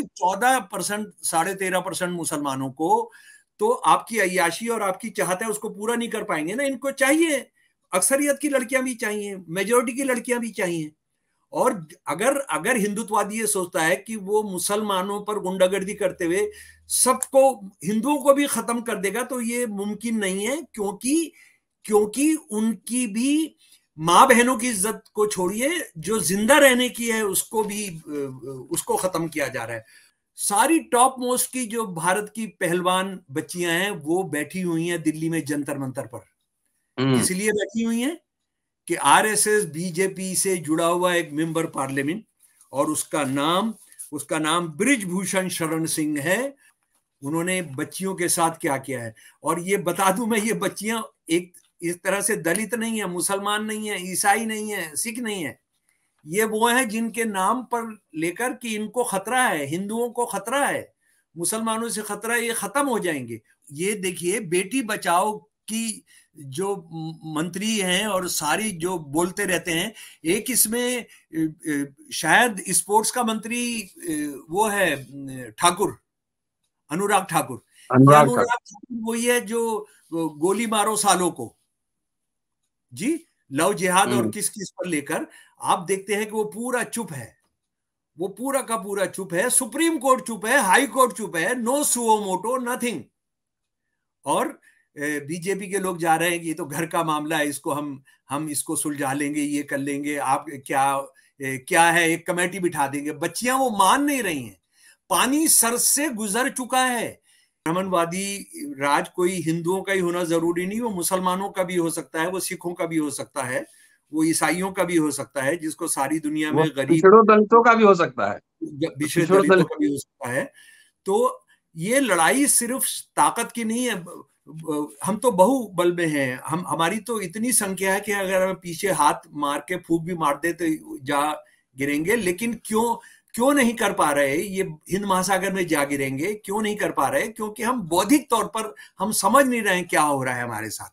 भाई चौदह परसेंट साढ़े तेरह परसेंट मुसलमानों को तो आपकी अयाशी और आपकी चाहते हैं उसको पूरा नहीं कर पाएंगे ना इनको चाहिए अक्सरियत की लड़कियां भी चाहिए मेजोरिटी की लड़कियां भी चाहिए और अगर अगर हिंदुत्ववादी ये सोचता है कि वो मुसलमानों पर गुंडागर्दी करते हुए सबको हिंदुओं को भी खत्म कर देगा तो ये मुमकिन नहीं है क्योंकि क्योंकि उनकी भी माँ बहनों की इज्जत को छोड़िए जो जिंदा रहने की है उसको भी उसको खत्म किया जा रहा है सारी टॉप मोस्ट की जो भारत की पहलवान बच्चियां हैं वो बैठी हुई हैं दिल्ली में जंतर मंतर पर हम्म। इसलिए बैठी हुई हैं कि आरएसएस बीजेपी से जुड़ा हुआ एक मेंबर पार्लियामेंट और उसका नाम उसका नाम ब्रिजभूषण शरण सिंह है उन्होंने बच्चियों के साथ क्या किया है और ये बता दूं मैं ये बच्चियां एक इस तरह से दलित नहीं है मुसलमान नहीं है ईसाई नहीं है सिख नहीं है ये वो है जिनके नाम पर लेकर कि इनको खतरा है हिंदुओं को खतरा है मुसलमानों से खतरा ये खत्म हो जाएंगे ये देखिए बेटी बचाओ की जो मंत्री हैं और सारी जो बोलते रहते हैं एक इसमें शायद स्पोर्ट्स का मंत्री वो है ठाकुर अनुराग ठाकुर अनुराग ठाकुर वही है जो गोली मारो सालों को जी लव जिहाद और हम्म। किस किस पर लेकर आप देखते हैं कि वो पूरा चुप है वो पूरा का पूरा चुप है सुप्रीम कोर्ट चुप है हाई कोर्ट चुप है नो सुओ मोटो नथिंग और बीजेपी के लोग जा रहे हैं कि ये तो घर का मामला है इसको हम हम इसको सुलझा लेंगे ये कर लेंगे आप क्या क्या है एक कमेटी बिठा देंगे बच्चियां वो मान नहीं रही हैं पानी सर से गुजर चुका है ब्राह्मणवादी राज कोई हिंदुओं का ही होना जरूरी नहीं वो मुसलमानों का भी हो सकता है वो सिखों का भी हो सकता है वो ईसाइयों का भी हो सकता है जिसको सारी दुनिया में गरीब दलितों का भी हो सकता है तो पिछड़े दलितों का भी हो सकता है तो ये लड़ाई सिर्फ ताकत की नहीं है हम तो बहु बल में हैं हम हमारी तो इतनी संख्या है कि अगर हम पीछे हाथ मार के फूक भी मार दे तो जा गिरेंगे लेकिन क्यों क्यों नहीं कर पा रहे ये हिंद महासागर में जा गिरेंगे क्यों नहीं कर पा रहे क्योंकि हम बौद्धिक तौर पर हम समझ नहीं रहे क्या हो रहा है हमारे साथ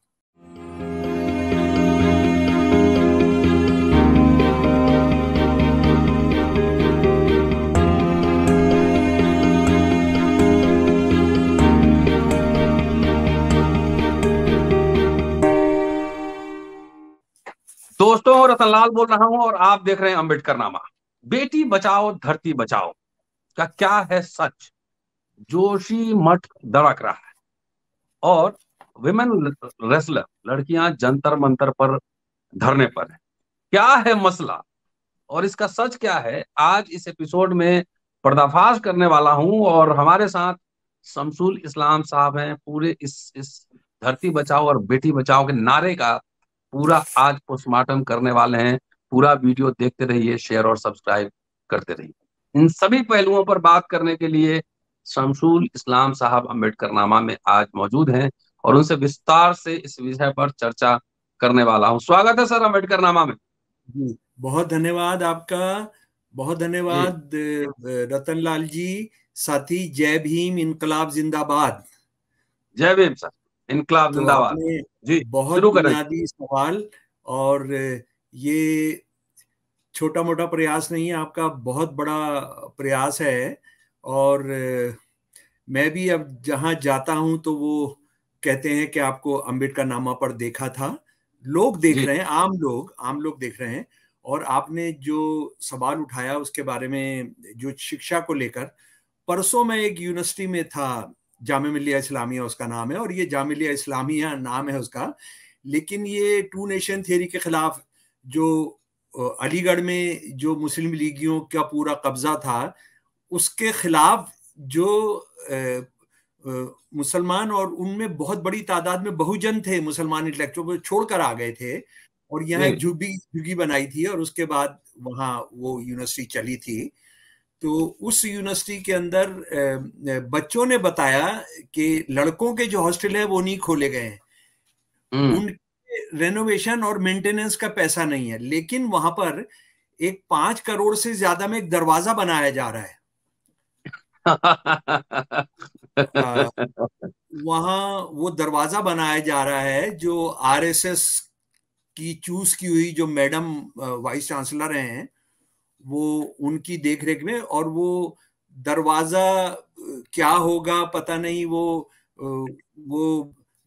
दोस्तों रतनलाल बोल रहा हूं और आप देख रहे हैं अंबेडकर नामा बेटी बचाओ धरती बचाओ का क्या है सच जोशी मठ दड़क रहा है और विमेन रेसलर लड़कियां जंतर मंतर पर धरने पर है क्या है मसला और इसका सच क्या है आज इस एपिसोड में पर्दाफाश करने वाला हूं और हमारे साथ शमसूल इस्लाम साहब हैं पूरे इस इस धरती बचाओ और बेटी बचाओ के नारे का पूरा आज पोस्टमार्टम करने वाले हैं पूरा वीडियो देखते रहिए शेयर और सब्सक्राइब करते रहिए इन सभी पहलुओं पर बात करने के लिए शमसूल इस्लाम साहब अम्बेडकर नामा में आज मौजूद हैं और उनसे विस्तार से इस विषय पर चर्चा करने वाला हूँ स्वागत है सर अम्बेडकर नामा में बहुत धन्यवाद आपका बहुत धन्यवाद रतन लाल जी साथी जय भीम इनकलाब जिंदाबाद जय भीम सर इनकलाब तो जिंदाबाद जी बहुत बुनियादी सवाल और ये छोटा मोटा प्रयास नहीं है आपका बहुत बड़ा प्रयास है और मैं भी अब जहाँ जाता हूँ तो वो कहते हैं कि आपको अम्बेडकर नामा पर देखा था लोग देख रहे हैं आम लोग आम लोग देख रहे हैं और आपने जो सवाल उठाया उसके बारे में जो शिक्षा को लेकर परसों मैं एक यूनिवर्सिटी में था जाम मिलिया इस्लामिया उसका नाम है और ये जाम मिलिया इस्लामिया नाम है उसका लेकिन ये टू नेशन थियरी के खिलाफ जो अलीगढ़ में जो मुस्लिम लीगियों का पूरा कब्जा था उसके खिलाफ जो मुसलमान और उनमें बहुत बड़ी तादाद में बहुजन थे मुसलमान इंटेलेक्चुअल छोड़कर आ गए थे और यहाँ हम्म। झुग्गी झुग्गी बनाई थी और उसके बाद वहाँ वो यूनिवर्सिटी चली थी तो उस यूनिवर्सिटी के अंदर बच्चों ने बताया कि लड़कों के जो हॉस्टल है वो नहीं खोले गए हैं हम्म। उन रेनोवेशन और मेंटेनेंस का पैसा नहीं है लेकिन वहां पर एक पांच करोड़ से ज्यादा में एक दरवाजा बनाया जा रहा है वहां वो दरवाजा बनाया जा रहा है जो आरएसएस की चूज की हुई जो मैडम वाइस चांसलर हैं वो उनकी देखरेख में और वो दरवाजा क्या होगा पता नहीं वो वो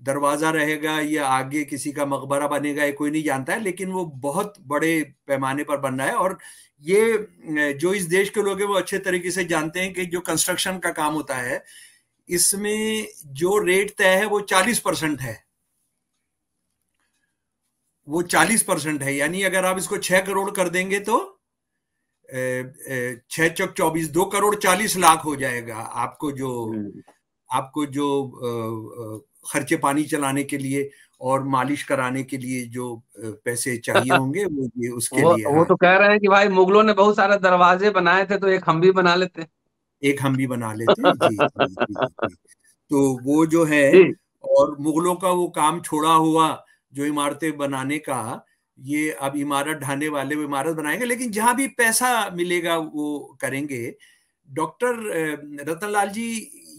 दरवाजा रहेगा या आगे किसी का मकबरा बनेगा ये कोई नहीं जानता है लेकिन वो बहुत बड़े पैमाने पर बन रहा है और ये जो इस देश के लोग हैं वो अच्छे तरीके से जानते हैं कि जो कंस्ट्रक्शन का काम होता है इसमें जो रेट तय है वो चालीस परसेंट है वो चालीस परसेंट है यानी अगर आप इसको छह करोड़ कर देंगे तो छह चौक चौबीस दो करोड़ चालीस लाख हो जाएगा आपको जो हम्म। आपको जो खर्चे पानी चलाने के लिए और मालिश कराने के लिए जो पैसे चाहिए होंगे वो ये उसके वो, लिए वो तो कह रहे हैं कि भाई मुगलों ने बहुत सारे दरवाजे बनाए थे तो एक हम भी बना लेते एक हम भी बना लेते जी, जी, जी, जी, तो वो जो है और मुगलों का वो काम छोड़ा हुआ जो इमारतें बनाने का ये अब इमारत ढाने वाले वो इमारत बनाएंगे लेकिन जहां भी पैसा मिलेगा वो करेंगे डॉक्टर रतनलाल जी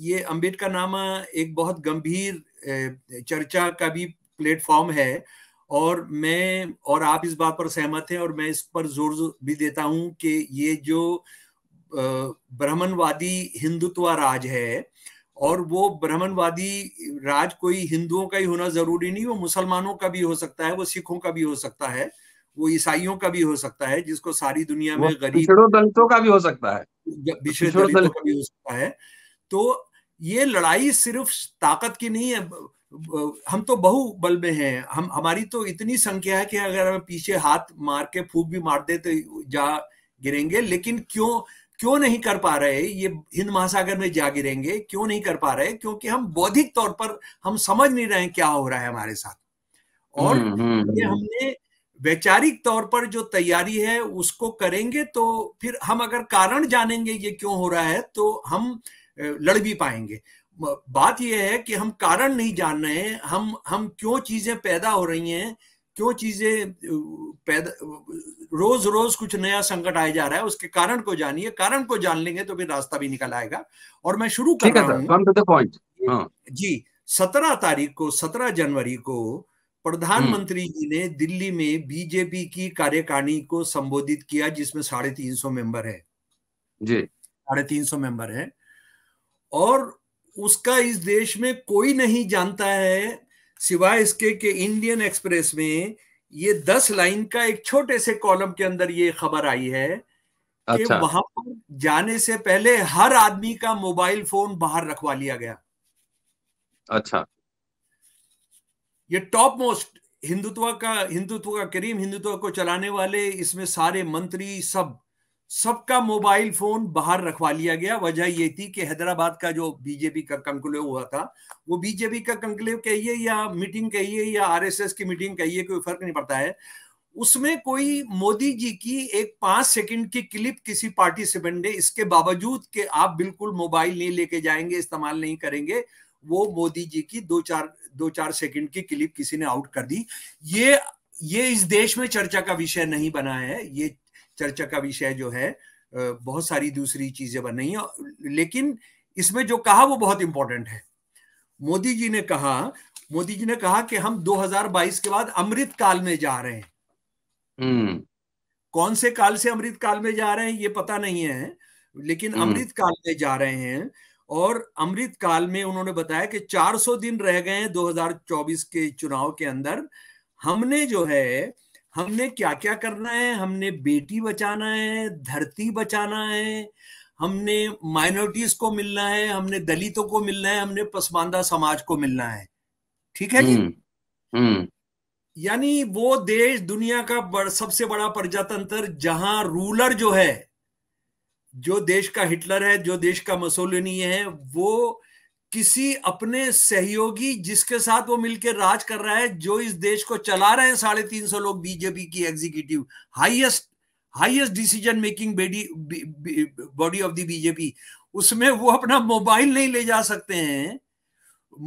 ये अम्बेडकर नामा एक बहुत गंभीर चर्चा का भी प्लेटफॉर्म है और मैं और आप इस बात पर सहमत हैं और मैं इस पर जोर भी देता हूं कि ये जो ब्राह्मणवादी हिंदुत्व राज है और वो ब्राह्मणवादी राज कोई हिंदुओं का ही होना जरूरी नहीं वो मुसलमानों का भी हो सकता है वो सिखों का भी हो सकता है वो ईसाइयों का भी हो सकता है जिसको सारी दुनिया में गरीब दलितों का भी हो सकता है तो दलितों का भी हो सकता है तो ये लड़ाई सिर्फ ताकत की नहीं है हम तो बहु बल में हैं हम हमारी तो इतनी संख्या है कि अगर हम पीछे हाथ मार के फूक भी मार दे तो जा गिरेंगे लेकिन क्यों क्यों नहीं कर पा रहे ये हिंद महासागर में जा गिरेंगे क्यों नहीं कर पा रहे क्योंकि हम बौद्धिक तौर पर हम समझ नहीं रहे क्या हो रहा है हमारे साथ और हम्म, हम्म, हम्म। ये हमने वैचारिक तौर पर जो तैयारी है उसको करेंगे तो फिर हम अगर कारण जानेंगे ये क्यों हो रहा है तो हम लड़ भी पाएंगे बात यह है कि हम कारण नहीं जान रहे हैं हम हम क्यों चीजें पैदा हो रही हैं क्यों चीजें पैदा रोज रोज कुछ नया संकट आया जा रहा है उसके कारण को जानिए कारण को जान लेंगे तो फिर रास्ता भी निकल आएगा और मैं शुरू कर रहा हूँ हाँ। जी सत्रह तारीख को सत्रह जनवरी को हम्म। प्रधानमंत्री जी ने दिल्ली में बीजेपी की कार्यकारिणी को संबोधित किया जिसमें साढ़े तीन सौ मेंबर है जी साढ़े तीन सौ मेंबर है और उसका इस देश में कोई नहीं जानता है सिवाय इसके कि इंडियन एक्सप्रेस में ये दस लाइन का एक छोटे से कॉलम के अंदर ये खबर आई है कि अच्छा। वहां पर जाने से पहले हर आदमी का मोबाइल फोन बाहर रखवा लिया गया अच्छा ये टॉप मोस्ट हिंदुत्व का हिंदुत्व का करीम हिंदुत्व को चलाने वाले इसमें सारे मंत्री सब सबका मोबाइल फोन बाहर रखवा लिया गया वजह यह थी कि हैदराबाद का जो बीजेपी का कंक्लेव हुआ था वो बीजेपी का कंक्लेव कहिए या मीटिंग कहिए या आरएसएस की मीटिंग कहिए कोई फर्क नहीं पड़ता है उसमें कोई मोदी जी की एक पांच सेकंड की क्लिप किसी पार्टी से ने इसके बावजूद के आप बिल्कुल मोबाइल नहीं लेके जाएंगे इस्तेमाल नहीं करेंगे वो मोदी जी की दो चार दो चार सेकंड की क्लिप किसी ने आउट कर दी ये ये इस देश में चर्चा का विषय नहीं बना है ये चर्चा का विषय जो है बहुत सारी दूसरी चीजें बन रही लेकिन इसमें जो कहा वो बहुत इंपॉर्टेंट है मोदी जी ने कहा मोदी जी ने कहा कि हम 2022 के बाद अमृत काल में जा रहे हैं hmm. कौन से काल से अमृत काल में जा रहे हैं ये पता नहीं है लेकिन hmm. अमृत काल में जा रहे हैं और अमृत काल में उन्होंने बताया कि 400 दिन रह गए हैं 2024 के चुनाव के अंदर हमने जो है हमने क्या क्या करना है हमने बेटी बचाना है धरती बचाना है हमने माइनॉरिटीज को मिलना है हमने दलितों को मिलना है हमने पसमानदा समाज को मिलना है ठीक है जी हम्म, हम्म। यानी वो देश दुनिया का बड़, सबसे बड़ा प्रजातंत्र जहां रूलर जो है जो देश का हिटलर है जो देश का मसोलिनी है वो किसी अपने सहयोगी जिसके साथ वो मिलकर राज कर रहा है जो इस देश को चला रहे हैं साढ़े तीन सौ लोग बीजेपी की executive highest highest decision making body of the BJP उसमें वो अपना मोबाइल नहीं ले जा सकते हैं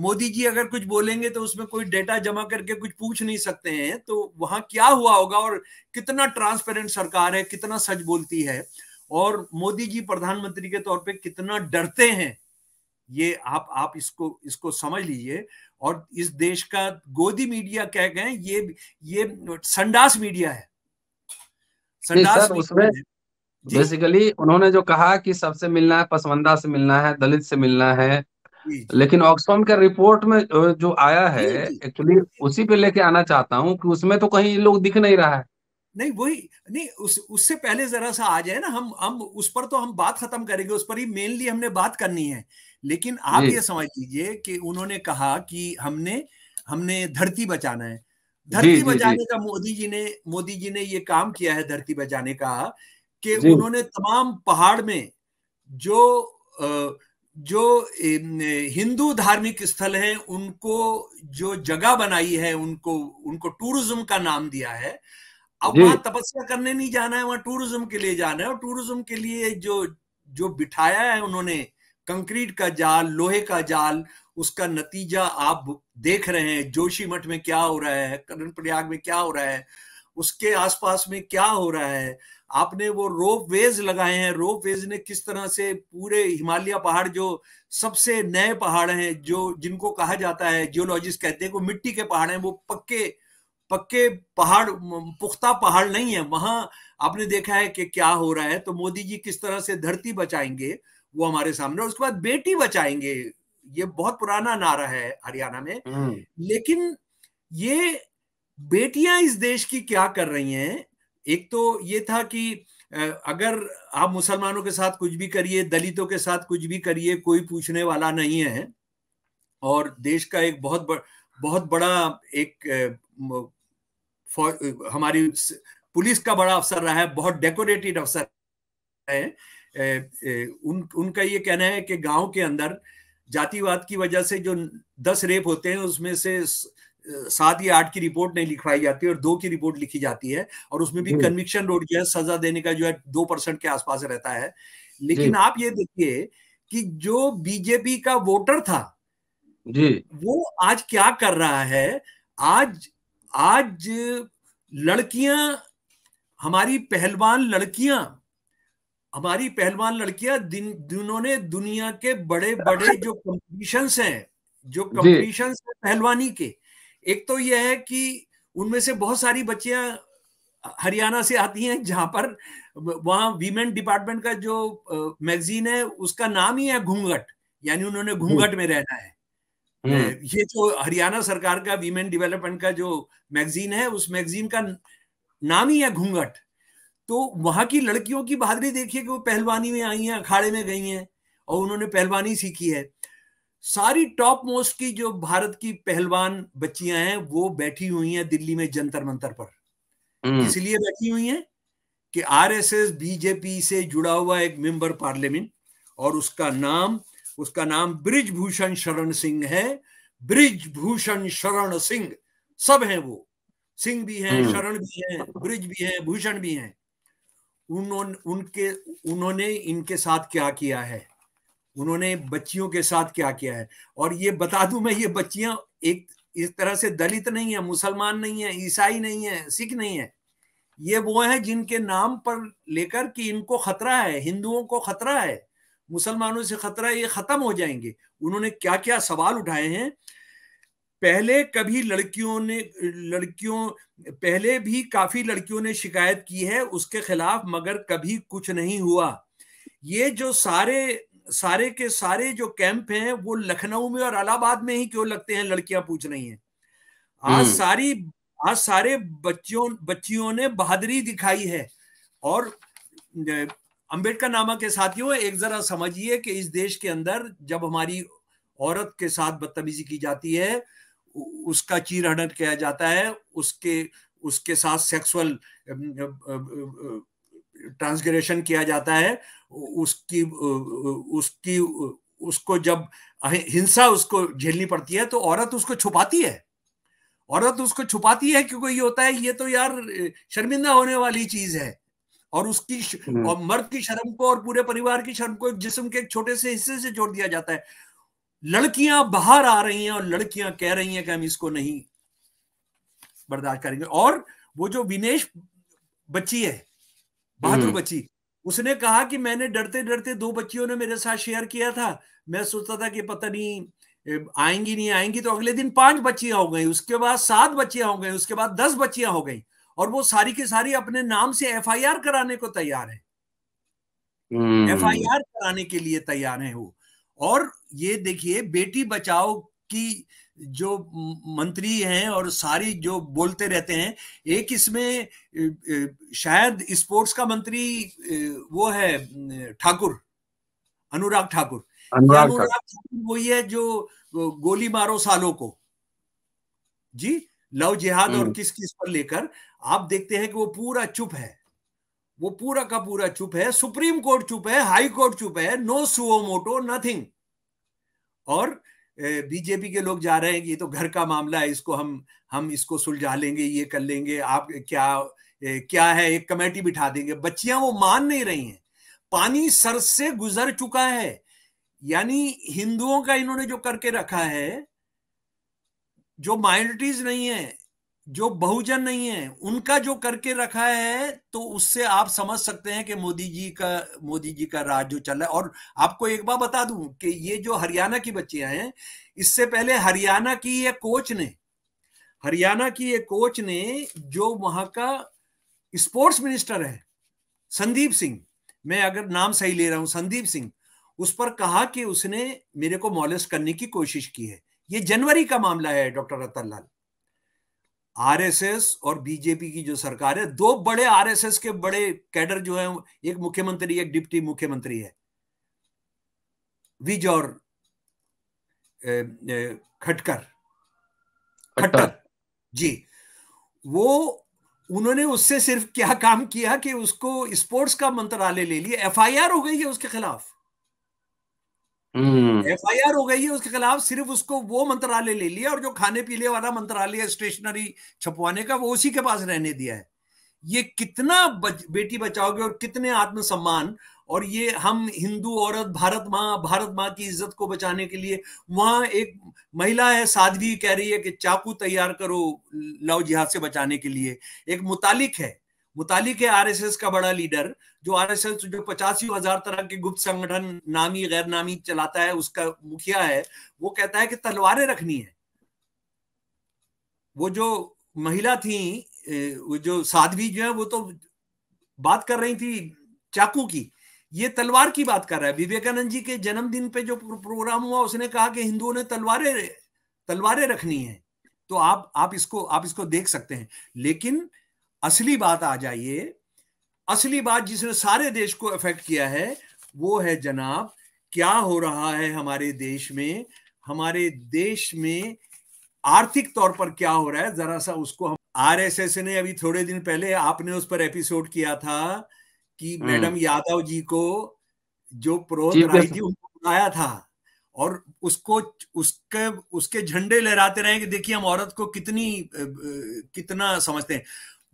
मोदी जी अगर कुछ बोलेंगे तो उसमें कोई डेटा जमा करके कुछ पूछ नहीं सकते हैं तो वहां क्या हुआ होगा और कितना ट्रांसपेरेंट सरकार है कितना सच बोलती है और मोदी जी प्रधानमंत्री के तौर पे कितना डरते हैं ये आप आप इसको इसको समझ लीजिए और इस देश का गोदी मीडिया कह गए ये ये संडास मीडिया है संडास बेसिकली उन्होंने जो कहा कि सबसे मिलना है पसवंदा से मिलना है दलित से मिलना है लेकिन ऑक्सफॉर्म के रिपोर्ट में जो आया है एक्चुअली उसी पे लेके आना चाहता हूँ कि उसमें तो कहीं लोग दिख नहीं रहा है नहीं वही नहीं उस उससे पहले जरा सा आ जाए ना हम हम उस पर तो हम बात खत्म करेंगे उस पर ही मेनली हमने बात करनी है लेकिन आप ये समझ लीजिए कि उन्होंने कहा कि हमने हमने धरती बचाना है धरती बचाने का मोदी जी ने मोदी जी ने ये काम किया है धरती बचाने का कि उन्होंने तमाम पहाड़ में जो जो हिंदू धार्मिक स्थल हैं उनको जो जगह बनाई है उनको उनको टूरिज्म का नाम दिया है अब वहां तपस्या करने नहीं जाना है वहां टूरिज्म के लिए जाना है और टूरिज्म के लिए जो जो बिठाया है उन्होंने कंक्रीट का जाल लोहे का जाल उसका नतीजा आप देख रहे हैं जोशी मठ में क्या हो रहा है करण प्रयाग में क्या हो रहा है उसके आसपास में क्या हो रहा है आपने वो रोप वेज लगाए हैं रोप वेज ने किस तरह से पूरे हिमालय पहाड़ जो सबसे नए पहाड़ हैं जो जिनको कहा जाता है जियोलॉजिस्ट कहते हैं वो मिट्टी के पहाड़ हैं वो पक्के पक्के पहाड़ पुख्ता पहाड़ नहीं है वहां आपने देखा है कि क्या हो रहा है तो मोदी जी किस तरह से धरती बचाएंगे वो हमारे सामने उसके बाद बेटी बचाएंगे ये बहुत पुराना नारा है हरियाणा में हम्म। लेकिन ये बेटियां इस देश की क्या कर रही हैं एक तो ये था कि अगर आप मुसलमानों के साथ कुछ भी करिए दलितों के साथ कुछ भी करिए कोई पूछने वाला नहीं है और देश का एक बहुत बड़, बहुत बड़ा एक हमारी पुलिस का बड़ा अफसर रहा है बहुत डेकोरेटेड अफसर है उन उनका ये कहना है कि गांव के अंदर जातिवाद की वजह से जो दस रेप होते हैं उसमें से सात या आठ की रिपोर्ट नहीं लिखवाई जाती और दो की रिपोर्ट लिखी जाती है और उसमें भी कन्विक्शन रोड जो है सजा देने का जो है दो परसेंट के आसपास रहता है लेकिन आप ये देखिए कि जो बीजेपी का वोटर था जी वो आज क्या कर रहा है आज आज लड़कियां हमारी पहलवान लड़कियां हमारी पहलवान लड़कियां दिन जिन्होंने दुनिया के बड़े बड़े जो कंपटीशन हैं जो कॉम्पिटिशन है पहलवानी के एक तो यह है कि उनमें से बहुत सारी बच्चियां हरियाणा से आती हैं जहां पर वहां वीमेन डिपार्टमेंट का जो मैगजीन है उसका नाम ही है घूंघट यानी उन्होंने हम्म। घूंघट में रहना है हम्म। ये जो हरियाणा सरकार का वीमेन डेवलपमेंट का जो मैगजीन है उस मैगजीन का नाम ही है घूंघट तो वहां की लड़कियों की बहादुरी देखिए कि वो पहलवानी में आई हैं अखाड़े में गई हैं और उन्होंने पहलवानी सीखी है सारी टॉप मोस्ट की जो भारत की पहलवान बच्चियां हैं वो बैठी हुई हैं दिल्ली में जंतर मंतर पर हम्म। इसलिए बैठी हुई हैं कि आरएसएस बीजेपी से जुड़ा हुआ एक मेंबर पार्लियामेंट और उसका नाम उसका नाम ब्रिजभूषण शरण सिंह है ब्रिजभूषण शरण सिंह सब हैं वो सिंह भी हैं हम्म। शरण भी हैं ब्रिज भी हैं भूषण भी हैं उन्होंने उनके उन्होंने इनके साथ क्या किया है उन्होंने बच्चियों के साथ क्या किया है और ये बता दूं मैं ये बच्चियां एक इस तरह से दलित नहीं है मुसलमान नहीं है ईसाई नहीं है सिख नहीं है ये वो है जिनके नाम पर लेकर कि इनको खतरा है हिंदुओं को खतरा है मुसलमानों से खतरा ये खत्म हो जाएंगे उन्होंने क्या क्या सवाल उठाए हैं पहले कभी लड़कियों ने लड़कियों पहले भी काफी लड़कियों ने शिकायत की है उसके खिलाफ मगर कभी कुछ नहीं हुआ ये जो सारे सारे के सारे जो कैंप हैं वो लखनऊ में और अलाहाबाद में ही क्यों लगते हैं लड़कियां पूछ रही हैं आज हम्म। सारी आज सारे बच्चों बच्चियों ने बहादुरी दिखाई है और अंबेडकर नामा के साथियों एक जरा समझिए कि इस देश के अंदर जब हमारी औरत के साथ बदतमीजी की जाती है उसका चीर हनन किया जाता है उसके उसके साथ सेक्सुअल ट्रांसग्रेशन किया जाता है उसकी उसकी उसको जब हिंसा उसको झेलनी पड़ती है तो औरत उसको छुपाती है औरत उसको छुपाती है क्योंकि ये होता है ये तो यार शर्मिंदा होने वाली चीज है और उसकी हम्म। और मर्द की शर्म को और पूरे परिवार की शर्म को एक जिसम के एक छोटे से हिस्से से जोड़ दिया जाता है लड़कियां बाहर आ रही हैं और लड़कियां कह रही हैं कि हम इसको नहीं बर्दाश्त करेंगे और वो जो विनेश बच्ची है बहादुर हम्म। बच्ची उसने कहा कि मैंने डरते डरते दो बच्चियों ने मेरे साथ शेयर किया था मैं सोचता था कि पता नहीं आएंगी नहीं आएंगी तो अगले दिन पांच बच्चियां हो गई उसके बाद सात बच्चियां हो गई उसके बाद दस बच्चियां हो गई और वो सारी की सारी अपने नाम से एफ कराने को तैयार है हम्म। एफ कराने के लिए तैयार है वो और ये देखिए बेटी बचाओ की जो मंत्री हैं और सारी जो बोलते रहते हैं एक इसमें शायद स्पोर्ट्स का मंत्री वो है ठाकुर अनुराग ठाकुर अनुराग ठाकुर वही है जो गोली मारो सालों को जी लव जिहाद और हम्म। किस किस पर लेकर आप देखते हैं कि वो पूरा चुप है वो पूरा का पूरा चुप है सुप्रीम कोर्ट चुप है हाई कोर्ट चुप है नो सुओ मोटो नथिंग और बीजेपी के लोग जा रहे हैं कि ये तो घर का मामला है इसको हम हम इसको सुलझा लेंगे ये कर लेंगे आप क्या क्या है एक कमेटी बिठा देंगे बच्चियां वो मान नहीं रही हैं पानी सर से गुजर चुका है यानी हिंदुओं का इन्होंने जो करके रखा है जो माइनॉरिटीज नहीं है जो बहुजन नहीं है उनका जो करके रखा है तो उससे आप समझ सकते हैं कि मोदी जी का मोदी जी का राज जो चल रहा है और आपको एक बार बता दूं कि ये जो हरियाणा की बच्चियां हैं इससे पहले हरियाणा की ये कोच ने हरियाणा की ये कोच ने जो वहां का स्पोर्ट्स मिनिस्टर है संदीप सिंह मैं अगर नाम सही ले रहा हूं संदीप सिंह उस पर कहा कि उसने मेरे को मॉलिस करने की कोशिश की है ये जनवरी का मामला है डॉक्टर रतन लाल आरएसएस और बीजेपी की जो सरकार है दो बड़े आरएसएस के बड़े कैडर जो है एक मुख्यमंत्री एक डिप्टी मुख्यमंत्री है विज और खटकर खट्टर जी वो उन्होंने उससे सिर्फ क्या काम किया कि उसको स्पोर्ट्स का मंत्रालय ले लिया एफआईआर हो गई है उसके खिलाफ हम्म। एफ आई आर हो गई है उसके खिलाफ सिर्फ उसको वो मंत्रालय ले लिया और जो खाने पीने वाला मंत्रालय स्टेशनरी छपवाने का वो उसी के पास रहने दिया है ये कितना बच, बेटी बचाओगे और कितने आत्मसम्मान और ये हम हिंदू औरत भारत माँ भारत माँ की इज्जत को बचाने के लिए वहां एक महिला है साध्वी कह रही है कि चाकू तैयार करो लव जिहाद से बचाने के लिए एक मुतालिक है मुतालिक है आरएसएस का बड़ा लीडर जो आरएसएस जो पचासी हजार तरह के गुप्त संगठन नामी गैर नामी चलाता है उसका मुखिया है वो कहता है कि तलवारें रखनी है वो जो महिला थी वो जो साध्वी जो है वो तो बात कर रही थी चाकू की ये तलवार की बात कर रहा है विवेकानंद जी के जन्मदिन पे जो प्रोग्राम हुआ उसने कहा कि हिंदुओं ने तलवारें तलवारें रखनी है तो आप आप इसको आप इसको देख सकते हैं लेकिन असली बात आ जाइए असली बात जिसने सारे देश को अफेक्ट किया है वो है जनाब क्या हो रहा है हमारे देश में हमारे देश में आर्थिक तौर पर क्या हो रहा है जरा सा उसको हम आर ने अभी थोड़े दिन पहले आपने उस पर एपिसोड किया था कि हम्म। मैडम यादव जी को जो पुरोहित राय थी उनको बुलाया था और उसको उसके उसके झंडे लहराते रहे कि देखिए हम औरत को कितनी कितना समझते हैं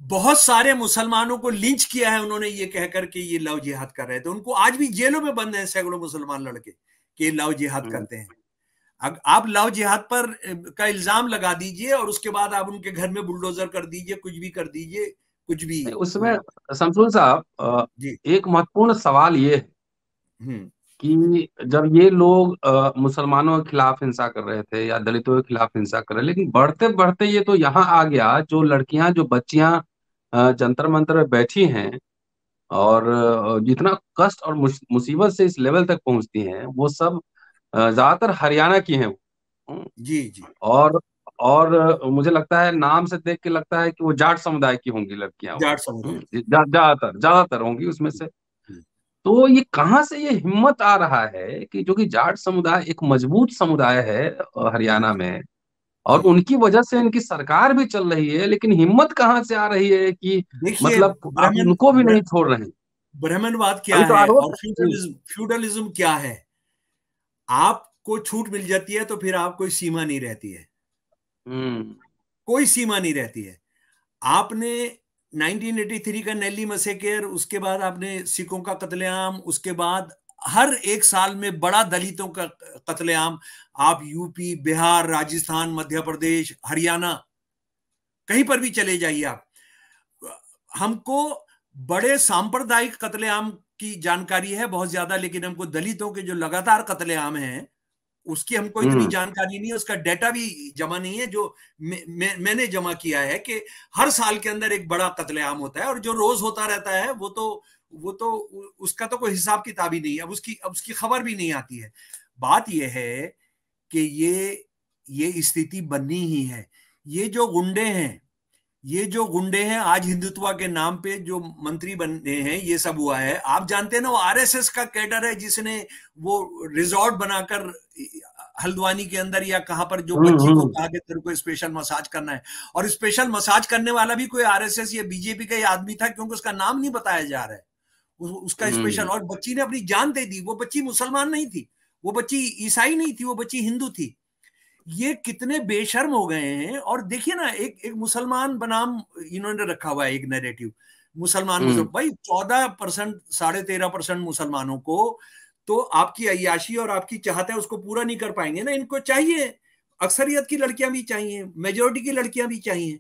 बहुत सारे मुसलमानों को लिंच किया है उन्होंने ये कहकर कि ये लव जिहाद कर रहे थे उनको आज भी जेलों में बंद हैं सैकड़ों मुसलमान लड़के कि लव जिहाद हम्म। करते हैं अब आप लव जिहाद पर का इल्जाम लगा दीजिए और उसके बाद आप उनके घर में बुलडोजर कर दीजिए कुछ भी कर दीजिए कुछ भी उसमें शमसुल साहब एक महत्वपूर्ण सवाल ये है हम्म। कि जब ये लोग मुसलमानों के खिलाफ हिंसा कर रहे थे या दलितों के खिलाफ हिंसा कर रहे लेकिन बढ़ते बढ़ते ये तो यहाँ आ गया जो लड़कियां जो बच्चियां जंतर मंतर में बैठी हैं और जितना कष्ट और मुसीबत से इस लेवल तक पहुंचती हैं वो सब ज्यादातर हरियाणा की हैं हम्म। जी जी और और मुझे लगता है नाम से देख के लगता है कि वो जाट समुदाय की होंगी लड़कियां ज्यादातर हम्म, ज्यादातर होंगी उसमें से तो ये कहाँ से ये हिम्मत आ रहा है कि जो कि जाट समुदाय एक मजबूत समुदाय है हरियाणा में और उनकी वजह से इनकी सरकार भी चल रही है लेकिन हिम्मत कहाँ से आ रही है कि मतलब आप उनको भी नहीं छोड़ रहे ब्राह्मणवाद क्या तो है और फ्यूडलिज्म फ्यूडलिज्म क्या है आपको छूट मिल जाती है तो फिर आप कोई सीमा नहीं रहती है हम्म। कोई सीमा नहीं रहती है आपने 1983 का नैली मसेकेर उसके बाद आपने सिखों का कतलेआम उसके बाद हर एक साल में बड़ा दलितों का कतलेआम आप यूपी बिहार राजस्थान मध्य प्रदेश हरियाणा कहीं पर भी चले जाइए आप हमको बड़े सांप्रदायिक कतलेआम की जानकारी है बहुत ज्यादा लेकिन हमको दलितों के जो लगातार कत्लेआम हैं उसकी हमको इतनी हम्म। जानकारी नहीं है उसका डेटा भी जमा नहीं है जो मैं, मैंने जमा किया है कि हर साल के अंदर एक बड़ा कतलेआम होता है और जो रोज होता रहता है वो तो वो तो उसका तो कोई हिसाब किताब ही नहीं है अब उसकी अब उसकी खबर भी नहीं आती है बात यह है कि ये ये स्थिति बननी ही है ये जो गुंडे हैं ये जो गुंडे हैं आज हिंदुत्व के नाम पे जो मंत्री बने हैं ये सब हुआ है आप जानते हैं ना वो आरएसएस का कैडर है जिसने वो रिजॉर्ट बनाकर हल्द्वानी के अंदर या कहां पर जो हम्म, बच्ची को हम्म। कहा कि तेरे को स्पेशल मसाज करना है और स्पेशल मसाज करने वाला भी कोई आरएसएस या बीजेपी का ही आदमी था क्योंकि उसका नाम नहीं बताया जा रहा है उसका स्पेशल हम्म। और बच्ची ने अपनी जान दे दी वो बच्ची मुसलमान नहीं थी वो बच्ची ईसाई नहीं थी वो बच्ची हिंदू थी ये कितने बेशर्म हो गए हैं और देखिए ना एक एक मुसलमान बनाम इन्होंने रखा हुआ है एक नैरेटिव हम्म। मुसलमान भाई चौदह परसेंट साढ़े तेरह परसेंट मुसलमानों को तो आपकी अयाशी और आपकी चाहते है उसको पूरा नहीं कर पाएंगे ना इनको चाहिए अक्सरियत की लड़कियां भी चाहिए मेजोरिटी की लड़कियां भी चाहिए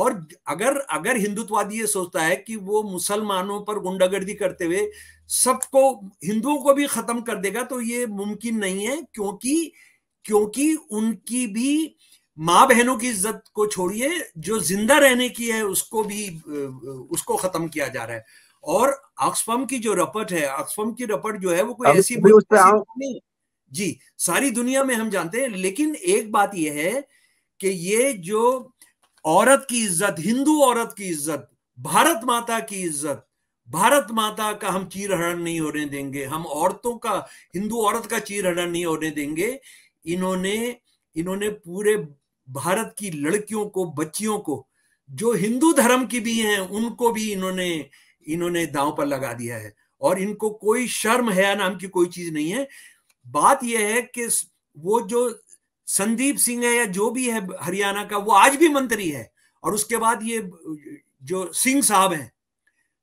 और अगर अगर हिंदुत्ववादी ये सोचता है कि वो मुसलमानों पर गुंडागर्दी करते हुए सबको हिंदुओं को भी खत्म कर देगा तो ये मुमकिन नहीं है क्योंकि क्योंकि उनकी भी माँ बहनों की इज्जत को छोड़िए जो जिंदा रहने की है उसको भी उसको खत्म किया जा रहा है और ऑक्सफम की जो रपट है ऑक्सफम की रपट जो है वो कोई ऐसी नहीं जी सारी दुनिया में हम जानते हैं लेकिन एक बात यह है कि ये जो औरत की इज्जत हिंदू औरत की इज्जत भारत माता की इज्जत भारत माता का हम चीरहरण नहीं होने देंगे हम औरतों का हिंदू औरत का चीरहरण नहीं होने देंगे इन्होंने इन्होंने पूरे भारत की लड़कियों को बच्चियों को जो हिंदू धर्म की भी हैं उनको भी इन्होंने इन्होंने दांव पर लगा दिया है और इनको कोई शर्म है नाम की कोई चीज नहीं है बात यह है कि वो जो संदीप सिंह है या जो भी है हरियाणा का वो आज भी मंत्री है और उसके बाद ये जो सिंह साहब हैं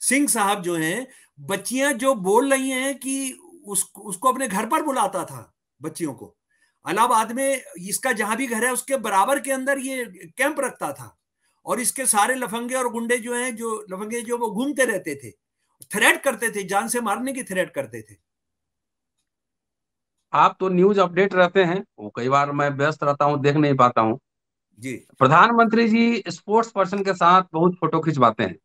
सिंह साहब जो हैं बच्चियां जो बोल रही हैं कि उस, उसको अपने घर पर बुलाता था बच्चियों को अलाहाबाद में इसका जहां भी घर है उसके बराबर के अंदर ये कैंप रखता था और इसके सारे लफंगे और गुंडे जो हैं जो लफंगे जो वो घूमते रहते थे थ्रेट करते थे जान से मारने की थ्रेट करते थे आप तो न्यूज अपडेट रहते हैं वो कई बार मैं व्यस्त रहता हूँ देख नहीं पाता हूँ जी प्रधानमंत्री जी स्पोर्ट्स पर्सन के साथ बहुत फोटो खिंचवाते हैं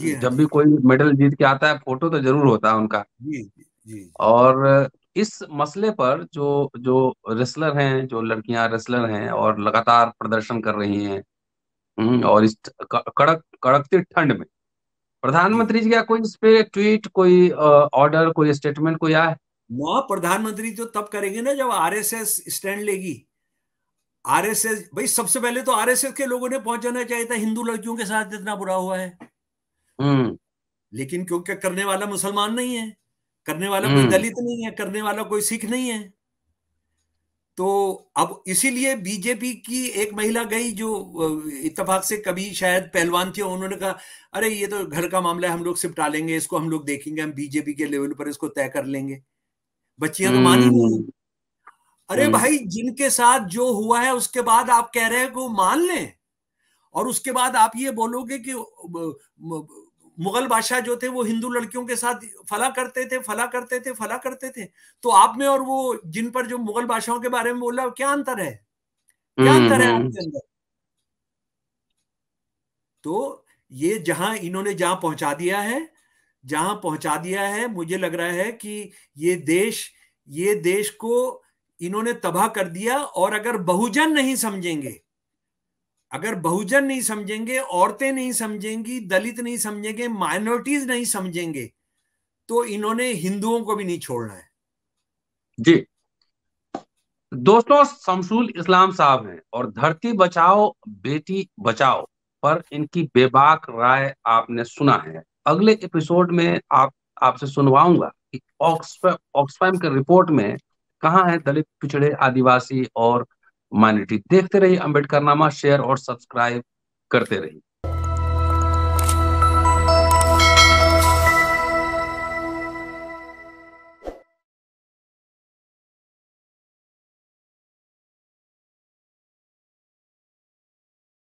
जी हाँ जब भी कोई मेडल जीत के आता है फोटो तो जरूर होता है उनका जी जी और इस मसले पर जो जो रेसलर हैं जो लड़कियां रेसलर हैं और लगातार प्रदर्शन कर रही हैं हम्म, और इस कड़क कड़कती ठंड में प्रधानमंत्री जी क्या कोई इस पे ट्वीट कोई ऑर्डर कोई स्टेटमेंट कोई आया ना प्रधानमंत्री तो तब करेंगे ना जब आरएसएस स्टैंड लेगी आरएसएस भाई सबसे पहले तो आरएसएस के लोगों ने पहुंचाना चाहिए था हिंदू लड़कियों के साथ जितना बुरा हुआ है हम्म। लेकिन क्योंकि करने वाला मुसलमान नहीं है करने वाला कोई हम्म। दलित नहीं है करने वाला कोई सिख नहीं है तो अब इसीलिए बीजेपी की एक महिला गई जो इतफाक से कभी शायद पहलवान थी उन्होंने कहा अरे ये तो घर का मामला है हम लोग सिपटा लेंगे इसको हम लोग देखेंगे हम बीजेपी के लेवल पर इसको तय कर लेंगे बच्चियां तो मानी नहीं हम्म। अरे हम्म। भाई जिनके साथ जो हुआ है उसके बाद आप कह रहे हैं वो मान लें और उसके बाद आप ये बोलोगे कि मुगल बादशाह जो थे वो हिंदू लड़कियों के साथ फला करते थे फला करते थे फला करते थे तो आप में और वो जिन पर जो मुगल बादशाहों के बारे में बोला क्या अंतर है क्या हम्म, अंतर है हम्म। आपके अंदर तो ये जहां इन्होंने जहां पहुंचा दिया है जहां पहुंचा दिया है मुझे लग रहा है कि ये देश ये देश को इन्होंने तबाह कर दिया और अगर बहुजन नहीं समझेंगे अगर बहुजन नहीं समझेंगे औरतें नहीं समझेंगी दलित नहीं समझेंगे माइनॉरिटीज नहीं समझेंगे तो इन्होंने हिंदुओं को भी नहीं छोड़ना है जी दोस्तों शमसूल इस्लाम साहब हैं और धरती बचाओ बेटी बचाओ पर इनकी बेबाक राय आपने सुना है अगले एपिसोड में आप आपसे सुनवाऊंगा कि ऑक्सफैम के रिपोर्ट में कहा है दलित पिछड़े आदिवासी और माइनॉरिटी देखते रहिए अम्बेडकरनामा नामा शेयर और सब्सक्राइब करते रहिए